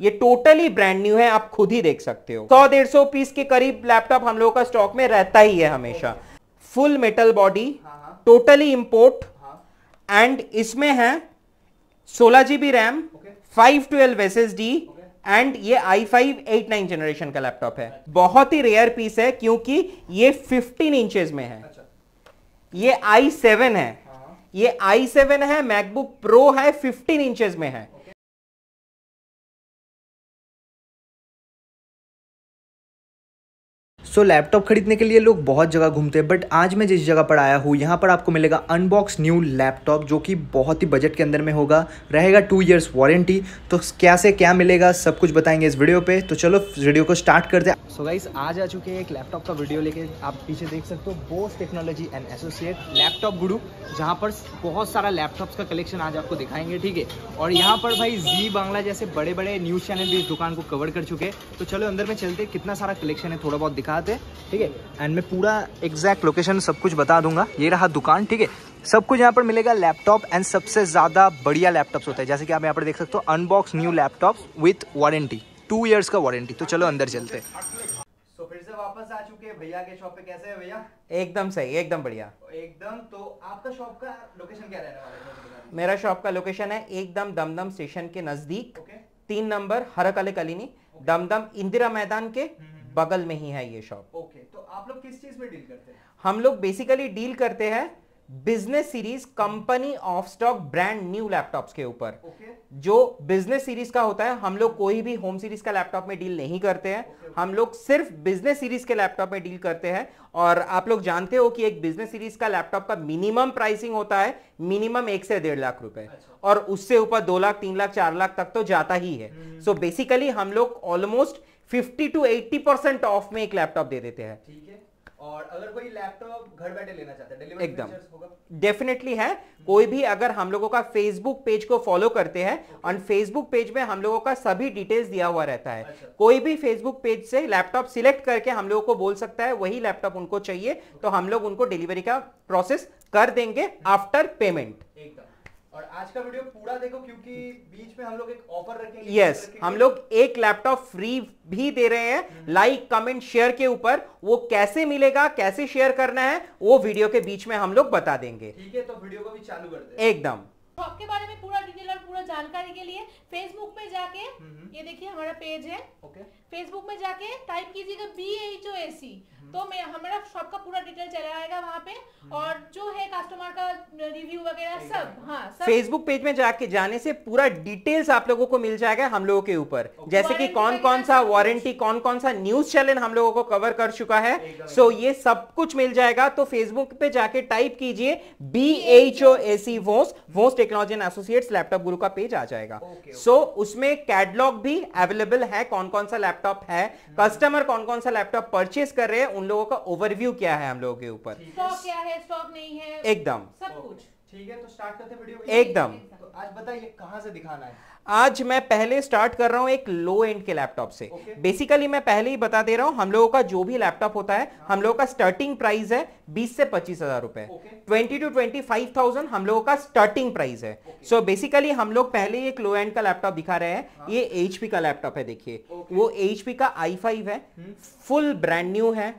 ये totally brand new है आप खुद ही देख सकते हो सौ डेढ़ सौ पीस के करीब लैपटॉप हम लोगों का स्टॉक में रहता ही है हमेशा full metal body totally import and इसमें है सोलह GB RAM five twelve S S D and ये आई फाइव एट नाइन जनरेशन का लैपटॉप है बहुत ही रेयर पीस है क्योंकि ये फिफ्टीन इंचेस में है अच्छा। ये आई सेवन है हाँ। ये आई सेवन है मैकबुक प्रो है फिफ्टीन इंचेस में है सो लैपटॉप खरीदने के लिए लोग बहुत जगह घूमते हैं बट आज मैं जिस जगह पर आया हूँ यहाँ पर आपको मिलेगा अनबॉक्स न्यू लैपटॉप जो कि बहुत ही बजट के अंदर में होगा रहेगा टू ईयर्स वारंटी तो क्या से क्या मिलेगा सब कुछ बताएंगे इस वीडियो पे तो चलो वीडियो को स्टार्ट करते हैं सो गाइस आज आ चुके हैं एक लैपटॉप का वीडियो लेके आप पीछे देख सकते हो Bose technology and associate laptop guru जहाँ पर बहुत सारा लैपटॉप्स का कलेक्शन आज आपको दिखाएंगे ठीक है और यहाँ पर भाई जी बांग्ला जैसे बड़े बड़े न्यूज़ चैनल भी इस दुकान को कवर कर चुके हैं तो चलो अंदर में चलते कितना सारा कलेक्शन है थोड़ा बहुत दिखा पे ठीक है एंड मैं पूरा एग्जैक्ट लोकेशन सब कुछ बता दूंगा ये रहा दुकान ठीक है सब कुछ यहाँ पर मिलेगा लैपटॉप एंड सबसे ज़्यादा बढ़िया लैपटॉप्स होता है जैसे कि आप यहाँ पर देख सकते हो unbox new laptop with warranty two years का वारंटी तो चलो अंदर चलते हैं तो फिर से वापस आ चुके हैं भैया के शॉप पे कैसे है भैया एकदम सही एकदम बढ़िया एकदम तो आपका शॉप का लोकेशन क्या रहने वाला है मेरा शॉप का लोकेशन है एकदम दमदम स्टेशन के नज़दीक okay. तीन नंबर हरक अली okay. दमदम इंदिरा मैदान के हम्म। बगल में ही है ये शॉप ओके okay, तो आप लोग किस चीज में डील करते हैं हम लोग बेसिकली डील करते हैं business series company of stock brand new laptops के ऊपर okay. जो बिजनेस सीरीज का होता है हम लोग कोई भी होम सीरीज का लैपटॉप में डील नहीं करते हैं okay. हम लोग सिर्फ बिजनेस सीरीज के लैपटॉप में डील करते हैं और आप लोग जानते हो कि एक बिजनेस सीरीज का लैपटॉप का मिनिमम प्राइसिंग होता है मिनिमम एक से डेढ़ लाख रुपए अच्छा। और उससे ऊपर दो लाख तीन लाख चार लाख तक तो जाता ही है सो hmm. बेसिकली so हम लोग almost fifty two eighty percent off में एक लैपटॉप दे देते हैं ठीक है और अगर कोई लैपटॉप घर बैठे लेना चाहता है एकदम डेफिनेटली है कोई भी अगर हम लोगों का फेसबुक पेज को फॉलो करते हैं और फेसबुक पेज में हम लोगों का सभी डिटेल्स दिया हुआ रहता है अच्छा। कोई भी फेसबुक पेज से लैपटॉप सिलेक्ट करके हम लोगों को बोल सकता है वही लैपटॉप उनको चाहिए तो हम लोग उनको डिलीवरी का प्रोसेस कर देंगे आफ्टर पेमेंट एकदम और आज का वीडियो पूरा देखो क्योंकि बीच में हम लोग एक ऑफर रखेंगे यस yes, हम लोग एक लैपटॉप फ्री भी दे रहे हैं लाइक कमेंट शेयर के ऊपर वो कैसे मिलेगा कैसे शेयर करना है वो वीडियो के बीच में हम लोग बता देंगे ठीक है तो वीडियो को भी चालू कर दे एकदम तो आपके बारे में पूरा डिटेल और पूरा जानकारी के लिए फेसबुक में जाके हम्म। ये देखिए हमारा पेज है ओके फेसबुक में जाके टाइप कीजिएगा बी एच ओ ए सी तो मैं हमारा शॉप का पूरा डिटेल चला आएगा वहाँ पे और जो है कस्टमर का रिव्यू वगैरह सब हाँ फेसबुक पेज में जाके जाने से पूरा डिटेल्स आप लोगों को मिल जाएगा हम लोगों के ऊपर जैसे कि कौन कौन सा वारंटी कौन कौन सा न्यूज चैनल हम लोगों को कवर कर चुका है सो ये सब कुछ मिल जाएगा तो फेसबुक पे जाके टाइप कीजिए B H O A C Voss Voss technology and associate laptop Guru का पेज आ जाएगा सो उसमें कैटलॉग भी अवेलेबल है कौन कौन सा लैपटॉप है कस्टमर कौन कौन सा लैपटॉप परचेस कर रहे हैं उन लोगों का ओवरव्यू क्या है हम लोगों के ऊपर स्टॉक क्या है स्टॉक नहीं है एकदम सब कुछ ठीक है तो स्टार्ट करते वीडियो एकदम तो आज बताइए कहाँ से दिखाना है आज मैं पहले स्टार्ट कर रहा हूँ एक लो एंड के लैपटॉप से बेसिकली okay. मैं पहले ही बता दे रहा हूँ हम लोगों का जो भी लैपटॉप होता है हाँ। हम लोगों का स्टार्टिंग प्राइस है 20 से पच्चीस हजार रुपए twenty two twenty five thousand हम लोगों का स्टार्टिंग प्राइस है सो okay. बेसिकली so, हम लोग पहले एक लो एंड का लैपटॉप दिखा रहे हैं हाँ। ये एचपी का लैपटॉप है देखिए okay. वो एचपी का आई है फुल ब्रांड न्यू है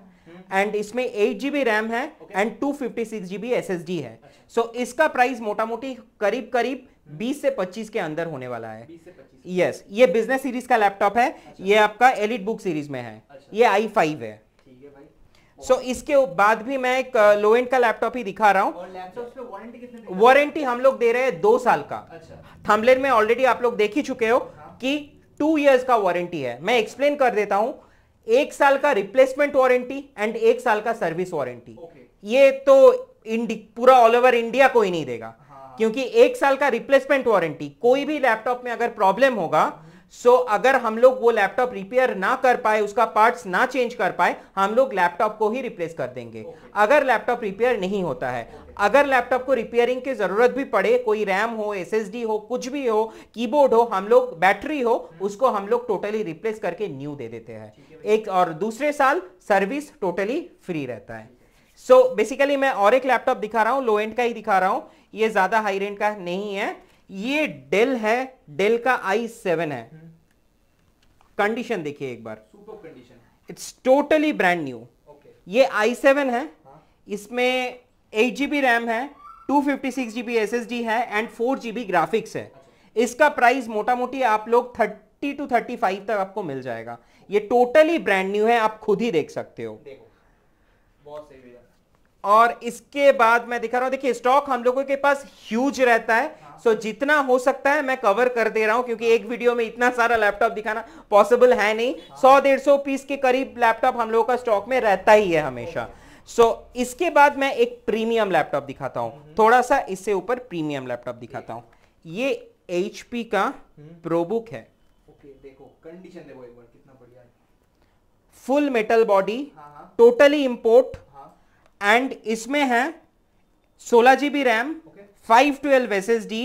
एंड हम्म। इसमें एट जीबी रैम है and two fifty six GB S S D है सो अच्छा। so, इसका प्राइस मोटा मोटी करीब करीब 20 हम्म। से 25 के अंदर होने वाला है यस yes, ये बिजनेस सीरीज का लैपटॉप है अच्छा। ये आपका एलिट बुक सीरीज में है अच्छा। ये आई फाइव है सो so, इसके बाद भी मैं एक लो uh, एंड का लैपटॉप ही दिखा रहा हूँ वारंटी हम लोग दे रहे हैं दो साल का अच्छा। थम्बलेट में ऑलरेडी आप लोग देख ही चुके हो हाँ। कि टू इयर्स का वारंटी है मैं एक्सप्लेन कर देता हूँ एक साल का रिप्लेसमेंट वारंटी एंड एक साल का सर्विस वारंटी okay. ये तो पूरा ऑल ओवर इंडिया कोई नहीं देगा हाँ, हाँ। क्योंकि एक साल का रिप्लेसमेंट वारंटी कोई भी लैपटॉप में अगर प्रॉब्लम होगा सो so, अगर हम लोग वो लैपटॉप रिपेयर ना कर पाए उसका पार्ट्स ना चेंज कर पाए हम लोग लैपटॉप को ही रिप्लेस कर देंगे okay. अगर लैपटॉप रिपेयर नहीं होता है okay. अगर लैपटॉप को रिपेयरिंग की जरूरत भी पड़े कोई रैम हो एस हो कुछ भी हो कीबोर्ड हो हम लोग बैटरी हो उसको हम लोग टोटली रिप्लेस करके न्यू दे देते हैं एक और दूसरे साल सर्विस टोटली फ्री रहता है सो so, बेसिकली मैं और एक लैपटॉप दिखा रहा हूँ लो एंड का ही दिखा रहा हूँ ये ज्यादा हाई रेंट का नहीं है ये डेल है डेल का आई सेवन है कंडीशन हम्म। देखिए एक बार condition it's totally brand new ये आई सेवन है हाँ। इसमें एट जी बी रैम है two fifty six G B S S D है and four G B graphics है इसका प्राइस मोटा मोटी आप लोग थर्टी टू थर्टी फाइव तक आपको मिल जाएगा ये टोटली ब्रांड न्यू है आप खुद ही देख सकते हो और इसके बाद मैं दिखा रहा हूं देखिए स्टॉक हम लोगों के पास ह्यूज रहता है सो हाँ। so, जितना हो सकता है मैं कवर कर दे रहा हूं क्योंकि एक वीडियो में इतना सारा लैपटॉप दिखाना पॉसिबल है नहीं हाँ। सौ डेढ़ सौ पीस के करीब लैपटॉप हम लोगों का स्टॉक में रहता ही है हमेशा सो so, इसके बाद मैं एक प्रीमियम लैपटॉप दिखाता हूं हम्म। थोड़ा सा इससे ऊपर प्रीमियम लैपटॉप दिखाता हूं ये एच का प्रोबुक हम्म। है full metal body totally import and इसमें है सोलह GB RAM five twelve S S D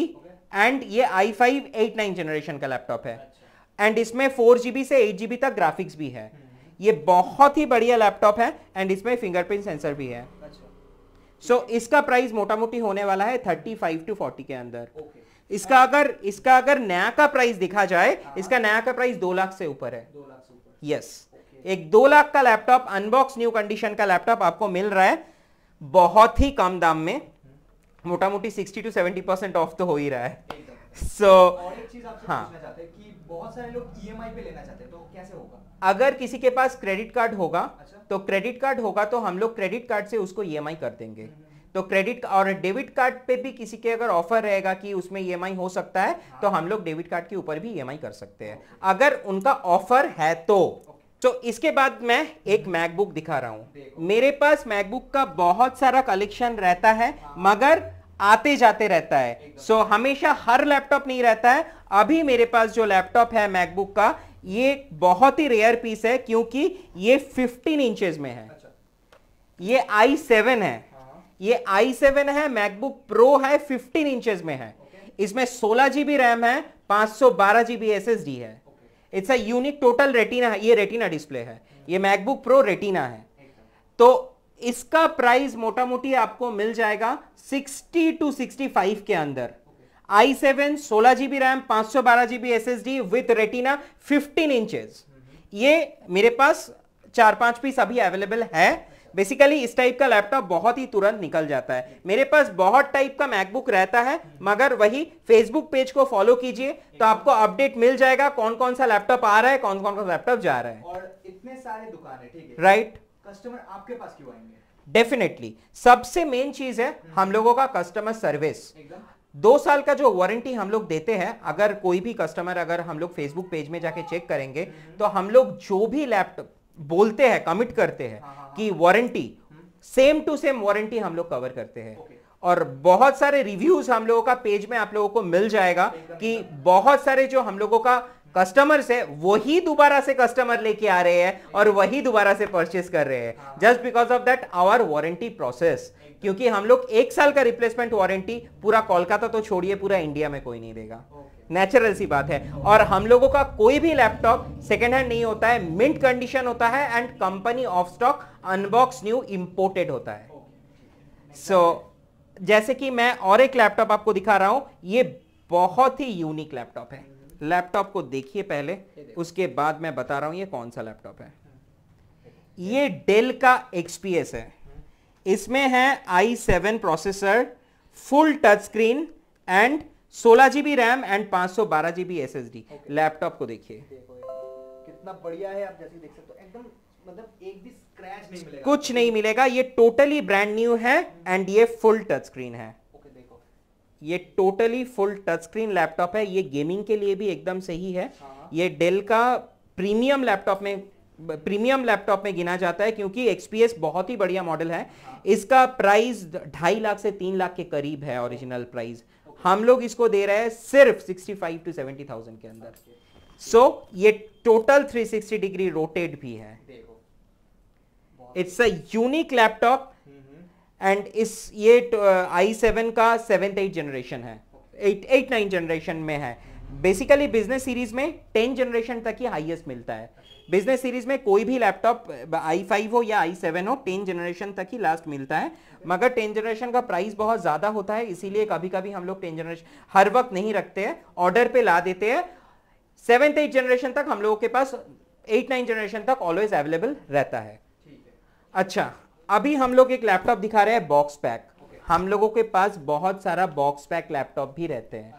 and ये आई फाइव एट नाइन जनरेशन का लैपटॉप है एंड अच्छा। इसमें फोर जीबी से एट जीबी तक ग्राफिक्स भी है hmm. ये बहुत ही बढ़िया लैपटॉप है एंड इसमें फिंगरप्रिंट सेंसर भी है सो अच्छा। so, इसका प्राइस मोटा मोटी होने वाला है थर्टी फाइव टू फोर्टी के अंदर okay. इसका अगर इसका अगर नया का प्राइस दिखा जाए हाँ। इसका नया का प्राइस दो लाख से ऊपर है यस yes. एक दो लाख का लैपटॉप अनबॉक्स न्यू कंडीशन का लैपटॉप आपको मिल रहा है बहुत ही कम दाम में मोटा मोटी sixty two seventy percent off तो हो ही रहा है सो so, हाँ e तो अगर किसी के पास क्रेडिट कार्ड होगा अच्छा? तो क्रेडिट कार्ड होगा तो हम लोग क्रेडिट कार्ड से उसको ई e कर देंगे हम्म। तो क्रेडिट और डेबिट कार्ड पे भी किसी के अगर ऑफर रहेगा कि उसमें ई e हो सकता है हाँ। तो हम लोग डेबिट कार्ड के ऊपर भी ई कर सकते हैं अगर उनका ऑफर है तो तो इसके बाद मैं एक मैकबुक दिखा रहा हूं मेरे पास मैकबुक का बहुत सारा कलेक्शन रहता है हाँ। मगर आते जाते रहता है सो so, हमेशा हर लैपटॉप नहीं रहता है अभी मेरे पास जो लैपटॉप है मैकबुक का ये बहुत ही रेयर पीस है क्योंकि ये 15 इंचेस में है अच्छा। ये आई हाँ। सेवन है ये i7 है मैकबुक प्रो है 15 इंचेस में है इसमें सोलह जीबी रैम है पांच सौ बारह जीबी एस एस डी है it's a unique total retina ये रेटिना डिस्प्ले है ये मैकबुक प्रो रेटिना है तो इसका प्राइस मोटा मोटी आपको मिल जाएगा 60 टू 65 के अंदर आई सेवन सोलह जीबी रैम पांच सौ बारह GB S S D with retina fifteen inches ये मेरे पास चार पांच पीस अभी अवेलेबल है बेसिकली इस टाइप का लैपटॉप बहुत ही तुरंत निकल जाता है मेरे पास बहुत टाइप का मैकबुक रहता है मगर वही फेसबुक पेज को फॉलो कीजिए तो आपको अपडेट मिल जाएगा कौन कौन सा लैपटॉप आ रहा है कौन कौन सा लैपटॉप जा रहा है और इतने सारे दुकान है ठीक है राइट कस्टमर आपके पास क्यों आएंगे डेफिनेटली सबसे मेन चीज है हम्म। हम लोगों का कस्टमर सर्विस दो साल का जो वारंटी हम लोग देते हैं अगर कोई भी कस्टमर अगर हम लोग फेसबुक पेज में जाके चेक करेंगे हम्म। तो हम लोग जो भी लैपटॉप बोलते हैं कमिट करते हैं हाँ, हाँ, हाँ। कि warranty same to same warranty हम लोग कवर करते हैं और बहुत सारे रिव्यूज हम लोगों का पेज में आप लोगों को मिल जाएगा कि बहुत सारे जो हम लोगों का कस्टमर से वही दोबारा से कस्टमर लेके आ रहे हैं और वही दोबारा से परचेस कर रहे हैं just because of that our warranty process क्योंकि हम लोग एक साल का रिप्लेसमेंट वारंटी पूरा कोलकाता तो छोड़िए पूरा इंडिया में कोई नहीं देगा नेचुरल सी बात है और हम लोगों का कोई भी लैपटॉप सेकेंड हैंड नहीं होता है मिंट कंडीशन होता है and company of stock unbox new imported होता है सो so, जैसे कि मैं और एक लैपटॉप आपको दिखा रहा हूं ये बहुत ही यूनिक लैपटॉप है लैपटॉप को देखिए पहले उसके बाद मैं बता रहा हूं ये कौन सा लैपटॉप है हाँ। ये डेल का एक्सपीएस है हाँ। इसमें है I seven processor full touch screen and सोलह जीबी रैम एंड पांच सौ बारह GB S S D laptop को देखिए कितना बढ़िया है आप जैसे देख सकते हो एकदम मतलब एक भी स्क्रैच नहीं मिलेगा कुछ नहीं मिलेगा ये टोटली ब्रांड न्यू है एंड हाँ। ये फुल टच स्क्रीन है ये totally full touch screen laptop है ये गेमिंग के लिए भी एकदम सही है हाँ। ये डेल का प्रीमियम लैपटॉप में प्रीमियम लैपटॉप में गिना जाता है क्योंकि एक्सपीएस बहुत ही बढ़िया मॉडल है हाँ। इसका प्राइस ढाई लाख से तीन लाख के करीब है ओरिजिनल प्राइस हम लोग इसको दे रहे हैं सिर्फ sixty five to seventy thousand के अंदर सो so, ये टोटल सिक्सटी डिग्री रोटेट भी है it's a unique laptop and इस ये आई सेवन का सेवेंथ एट जनरेशन है एट एट नाइन जनरेशन में है बेसिकली बिजनेस सीरीज में टेन जनरेशन तक ही हाईएस्ट मिलता है बिजनेस सीरीज में कोई भी लैपटॉप आई फाइव हो या आई सेवन हो टेन जनरेशन तक ही लास्ट मिलता है मगर टेन जनरेशन का प्राइस बहुत ज़्यादा होता है इसीलिए कभी कभी हम लोग टेन जनरेशन हर वक्त नहीं रखते हैं ऑर्डर पे ला देते हैं सेवेंथ एट जनरेशन तक हम लोगों के पास एट नाइन जनरेशन तक ऑलवेज अवेलेबल रहता है अच्छा अभी हम लोग एक लैपटॉप दिखा रहे हैं बॉक्स पैक हम लोगों के पास बहुत सारा बॉक्स पैक लैपटॉप भी रहते हैं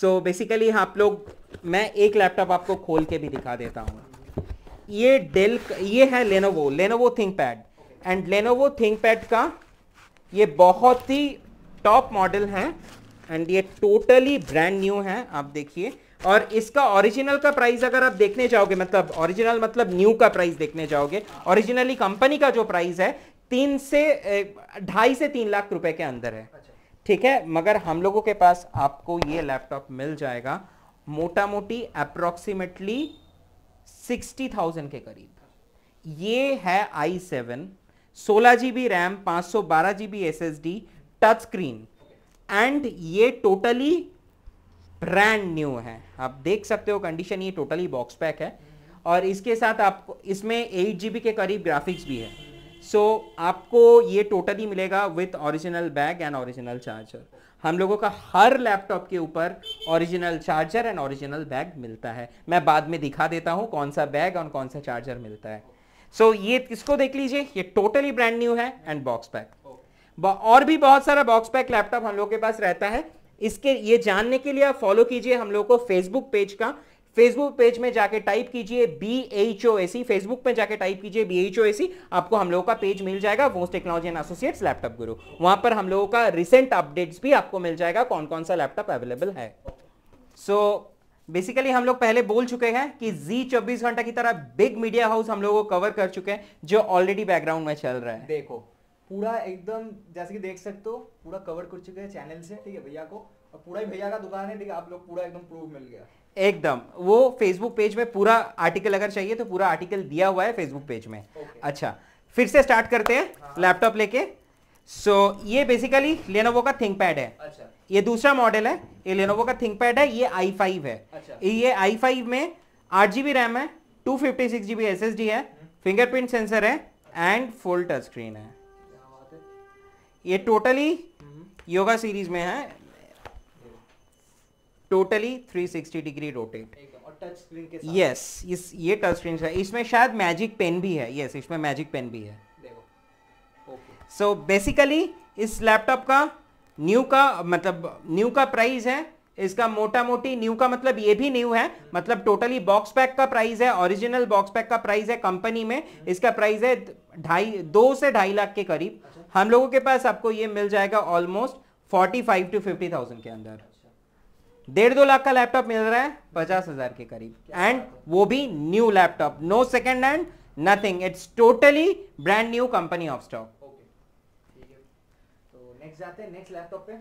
सो अच्छा। बेसिकली आप लोग मैं एक लैपटॉप आपको खोल के भी दिखा देता हूँ ये डेल ये है Lenovo Lenovo ThinkPad and Lenovo ThinkPad का ये बहुत ही टॉप मॉडल है एंड ये टोटली ब्रांड न्यू है आप देखिए और इसका ओरिजिनल का प्राइस अगर आप देखने जाओगे मतलब ओरिजिनल मतलब न्यू का प्राइस देखने जाओगे ओरिजिनली कंपनी का जो प्राइस है तीन से ढाई से तीन लाख रुपए के अंदर है अच्छा। ठीक है मगर हम लोगों के पास आपको ये लैपटॉप मिल जाएगा मोटा मोटी अप्रोक्सीमेटली सिक्सटी थाउजेंड के करीब ये है आई सेवन सोलह जी बी रैम पाँच सौ बारह G B S S D touch screen and ये टोटली ब्रांड न्यू है आप देख सकते हो कंडीशन ये टोटली बॉक्स पैक है हम्म। और इसके साथ आपको इसमें एट जी बी के करीब ग्राफिक्स भी है सो so, आपको ये टोटली मिलेगा with original bag and original charger हम लोगों का हर लैपटॉप के ऊपर original charger and original bag मिलता है मैं बाद में दिखा देता हूं कौन सा बैग और कौन सा चार्जर मिलता है सो so, ये इसको देख लीजिए ये टोटली ब्रांड न्यू है एंड बॉक्स पैक और भी बहुत सारा बॉक्स पैक लैपटॉप हम लोग के पास रहता है इसके ये जानने के लिए आप फॉलो कीजिए हम लोग को फेसबुक पेज का फेसबुक पेज में जाके टाइप कीजिए B H O A C Facebook में जाके टाइप कीजिए बी एच ओ ए सी आपको हम लोगों का पेज मिल जाएगा Voss technology and associates laptop Guru वहां पर हम लोगों का रिसेंट अपडेट्स भी आपको मिल जाएगा कौन कौन सा लैपटॉप अवेलेबल है सो so, बेसिकली हम लोग पहले बोल चुके हैं कि जी चौबीस घंटा की तरह बिग मीडिया हाउस हम लोगों को कवर कर चुके हैं जो ऑलरेडी बैकग्राउंड में चल रहा है देखो पूरा एकदम जैसे कि देख सकते हो पूरा कवर कर चुके हैं चैनल से ठीक है भैया को और पूरा ही भैया का दुकान है ठीक है आप लोग पूरा एकदम प्रूफ मिल गया एकदम वो फेसबुक पेज में पूरा आर्टिकल अगर चाहिए तो पूरा आर्टिकल दिया हुआ है फेसबुक पेज में okay. अच्छा फिर से स्टार्ट करते हैं हाँ। लैपटॉप लेके सो so, ये बेसिकली लेनोवो का थिंक पैड है अच्छा। ये दूसरा मॉडल है ये लेनोवो का थिंक पैड है ये आई फाइव है अच्छा। ये आई फाइव में आठ जी बी रैम है two fifty six G B S S D है फिंगरप्रिंट हम्म। सेंसर है एंड फुल टच स्क्रीन है ये टोटली योगा सीरीज में है टोटली 360 डिग्री रोटेट यस इस ये टच स्क्रीन है इसमें शायद मैजिक पेन भी है यस इसमें मैजिक पेन भी है सो बेसिकली इस लैपटॉप का न्यू का मतलब न्यू का प्राइस है इसका मोटा मोटी न्यू का मतलब ये भी न्यू है मतलब टोटली बॉक्स पैक का प्राइस है ओरिजिनल बॉक्स पैक का प्राइस है कंपनी में इसका प्राइस है ढाई दो से ढाई लाख के करीब अच्छा। हम लोगों के पास आपको ये मिल जाएगा almost forty five to fifty thousand के अंदर डेढ़ दो लाख का लैपटॉप मिल रहा है पचास हजार के करीब एंड वो भी new laptop no second hand nothing it's totally brand new company of stock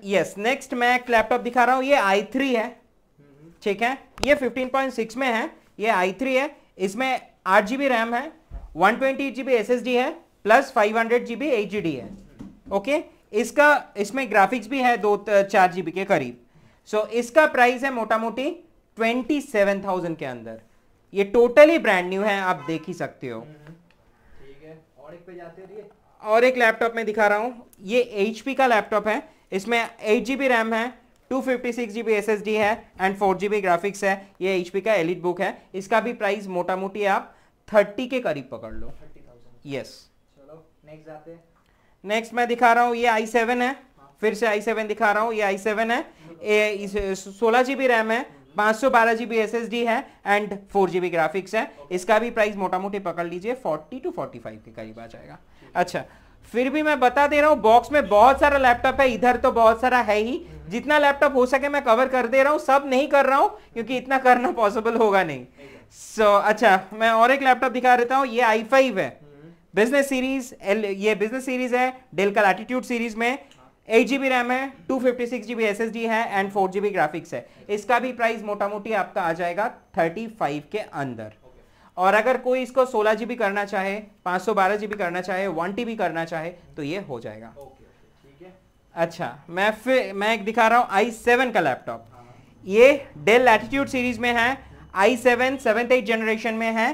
yes next मैं एक लैपटॉप दिखा रहा हूँ ये आई थ्री है हम्म। ठीक है ये 15.6 में है ये आई थ्री है इसमें आठ जीबी रैम है one twenty G B S S D है plus five hundred G B H G D है ओके हम्म। okay? इसका इसमें ग्राफिक्स भी है दो चार जीबी के करीब सो so, इसका प्राइस है मोटा मोटी ट्वेंटी सेवन थाउजेंड के अंदर ये टोटली ब्रांड न्यू है आप देख ही सकते हो हम्म, हम्म। ठीक है और एक पे जाते हैं और एक लैपटॉप में दिखा रहा हूं ये एच का लैपटॉप है इसमें एट जी रैम है two fifty six S S D है एंड फोर जी ग्राफिक्स है ये एच का एलिट बुक है इसका भी प्राइस मोटा मोटी आप थर्टी के करीब पकड़ लो यस yes. नेक्स्ट नेक्स्ट मैं दिखा रहा हूँ ये आई सेवन है फिर से आई सेवन दिखा रहा हूँ ये आई सेवन है सोलह जीबी रैम है पांच सौ बारह जीबी एस एस डी है एंड फोर जीबी ग्राफिक्स है इसका भी प्राइस मोटा मोटी पकड़ लीजिए फोर्टी टू फोर्टी फाइव के करीब आ जाएगा अच्छा फिर भी मैं बता दे रहा हूँ बॉक्स में बहुत सारा लैपटॉप है इधर तो बहुत सारा है ही जितना लैपटॉप हो सके मैं कवर कर दे रहा हूँ सब नहीं कर रहा हूँ क्योंकि इतना करना पॉसिबल होगा नहीं सो so, अच्छा मैं और एक लैपटॉप दिखा देता हूँ ये आई फाइव है बिजनेस हम्म। सीरीज ये बिजनेस सीरीज है डेल का लैटीट्यूड सीरीज में एट जी बी रैम है two fifty six G B S S D है and four G B graphics है इसका भी प्राइस मोटा मोटी आपका आ जाएगा थर्टी फाइव के अंदर और अगर कोई इसको सोलह जी बी करना चाहे पांच सौ बारह जी बी करना चाहे वन टी बी करना चाहे तो ये हो जाएगा अच्छा मैं फिर मैं एक दिखा रहा हूँ आई सेवन का लैपटॉप ये डेल एटीट्यूड सीरीज में है I seven seven eight generation में है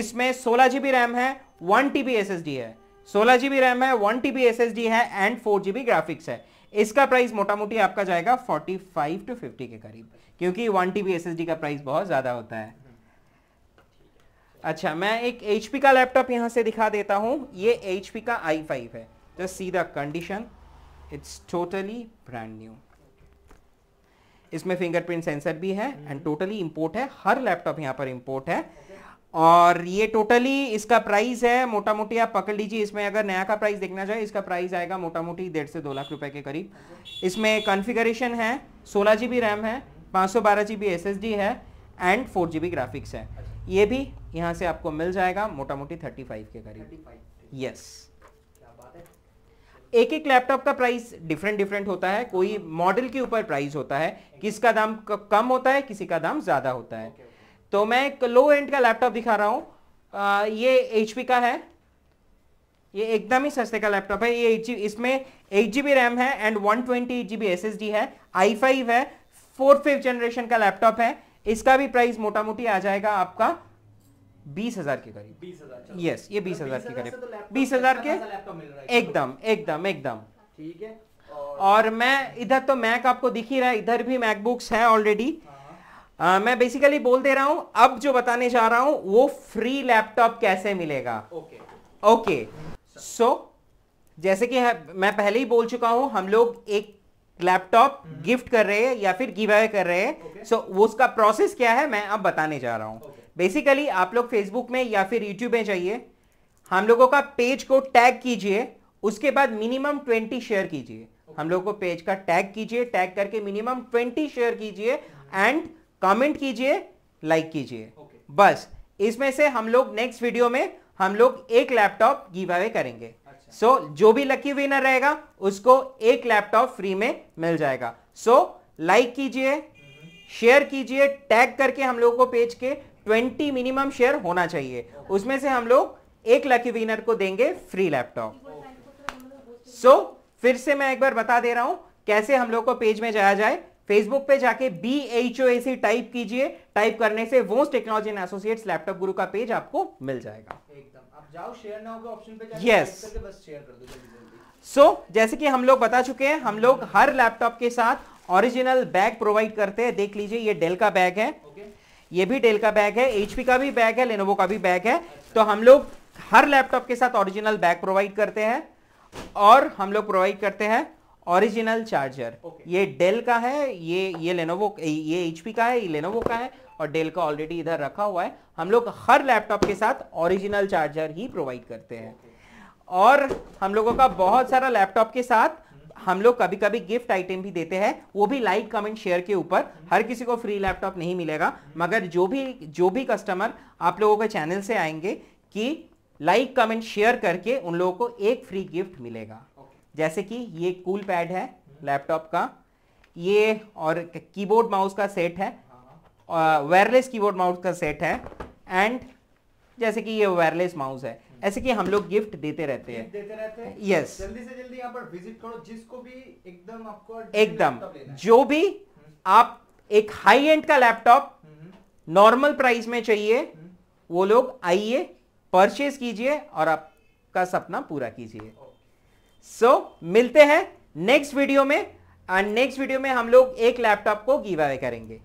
इसमें सोलह जी बी रैम है one T B S S D है सोलह जीबी रैम है वन टीबी एसएसडी है एंड फोर जीबी ग्राफिक्स है इसका प्राइस मोटा मोटी आपका जाएगा फोर्टी फाइव टू फिफ्टी के करीब क्योंकि वन टीबी एसएसडी का प्राइस बहुत ज़्यादा होता है अच्छा मैं एक एच का लैपटॉप यहाँ से दिखा देता हूँ ये एच का आई फाइव है तो see the condition it's totally brand new इसमें फिंगरप्रिंट सेंसर भी है एंड टोटली इंपोर्ट है हर लैपटॉप यहाँ पर इंपोर्ट है और ये टोटली इसका प्राइस है मोटा मोटी आप पकड़ लीजिए इसमें अगर नया का प्राइस देखना चाहे इसका प्राइस आएगा मोटा मोटी डेढ़ से दो लाख रुपए के करीब इसमें कॉन्फ़िगरेशन है सोलह जी रैम है पाँच सौ बारह जी बी है एंड फोर जी ग्राफिक्स है ये भी यहाँ से आपको मिल जाएगा मोटा मोटी थर्टी फाइव के करीब यस एक एक लैपटॉप का प्राइस डिफरेंट डिफरेंट होता है कोई मॉडल के ऊपर प्राइस होता है किसका दाम कम होता है किसी का दाम ज़्यादा होता है तो मैं एक लो एंड का लैपटॉप दिखा रहा हूँ ये एच का है ये एकदम ही सस्ते का लैपटॉप है ये इसमें एट जी बी रैम है and one twenty G B S S D है आई फाइव है फोर्थ फिफ्थ जनरेशन का लैपटॉप है इसका भी प्राइस मोटा मोटी आ जाएगा आपका बीस हजार के करीब बीस हजार यस ये मतलब बीस हजार के तो करीब बीस हजार के एकदम एकदम एकदम ठीक है और मैं इधर तो मैक आपको दिख ही रहा है इधर भी मैकबुक्स है ऑलरेडी हाँ। आ, मैं बेसिकली बोल दे रहा हूं अब जो बताने जा रहा हूं वो फ्री लैपटॉप कैसे मिलेगा ओके ओके सो जैसे कि मैं पहले ही बोल चुका हूं हम लोग एक लैपटॉप गिफ्ट हम्म। कर रहे हैं या फिर गिव अवे कर रहे हैं सो okay. so, उसका प्रोसेस क्या है मैं अब बताने जा रहा हूं बेसिकली okay. आप लोग फेसबुक में या फिर यूट्यूब में जाइए हम लोगों का पेज को टैग कीजिए उसके बाद मिनिमम ट्वेंटी शेयर कीजिए हम लोगों को पेज का टैग कीजिए टैग करके मिनिमम ट्वेंटी शेयर कीजिए एंड कमेंट कीजिए लाइक कीजिए okay. बस इसमें से हम लोग नेक्स्ट वीडियो में हम लोग एक लैपटॉप गिव अवे करेंगे अच्छा। सो अच्छा। so, जो भी लकी विनर रहेगा उसको एक लैपटॉप फ्री में मिल जाएगा सो लाइक कीजिए हम्म। शेयर कीजिए टैग करके हम लोगों को पेज के 20 मिनिमम शेयर होना चाहिए उसमें से हम लोग एक लकी विनर को देंगे फ्री लैपटॉप सो so, फिर से मैं एक बार बता दे रहा हूं कैसे हम लोग को पेज में जाया जाए फेसबुक पे जाके B H O AC type कीजिए टाइप करने से वो technology and associates laptop Guru का पेज आपको मिल जाएगा एकदम जाओ शेयर ना yes. सो so, जैसे कि हम लोग बता चुके हैं हम लोग हर लैपटॉप के साथ ओरिजिनल बैग प्रोवाइड करते हैं देख लीजिए ये डेल का बैग है okay. ये भी डेल का बैग है एचपी का भी बैग है लेनोवो का भी बैग है अच्छा। तो हम लोग हर लैपटॉप के साथ ओरिजिनल बैग प्रोवाइड करते हैं और हम लोग प्रोवाइड करते हैं ओरिजिनल चार्जर ये डेल का है ये ये लेनोवो ये एच का है ये लेनोवो का है और डेल का ऑलरेडी इधर रखा हुआ है हम लोग हर लैपटॉप के साथ ओरिजिनल चार्जर ही प्रोवाइड करते हैं okay. और हम लोगों का बहुत सारा लैपटॉप के साथ हम्म। हम लोग कभी कभी गिफ्ट आइटम भी देते हैं वो भी लाइक कमेंट शेयर के ऊपर हम्म। हर किसी को फ्री लैपटॉप नहीं मिलेगा मगर जो भी जो भी कस्टमर आप लोगों के चैनल से आएंगे कि लाइक कमेंट शेयर करके उन लोगों को एक फ्री गिफ्ट मिलेगा जैसे कि ये कूल पैड है लैपटॉप का ये और कीबोर्ड माउस का सेट है वायरलेस कीबोर्ड माउस का सेट है एंड जैसे कि ये वायरलेस माउस है हम्म। ऐसे कि हम लोग गिफ्ट देते रहते हैं देते रहते हैं यस yes. जल्दी से जल्दी यहाँ पर विजिट करो जिसको भी एकदम आपको एकदम जो भी हम्म। आप एक हाई एंड का लैपटॉप नॉर्मल प्राइस में चाहिए हम्म। वो लोग आइए परचेज कीजिए और आपका सपना पूरा कीजिए सो so, मिलते हैं नेक्स्ट वीडियो में एंड नेक्स्ट वीडियो में हम लोग एक लैपटॉप को गिव अवे करेंगे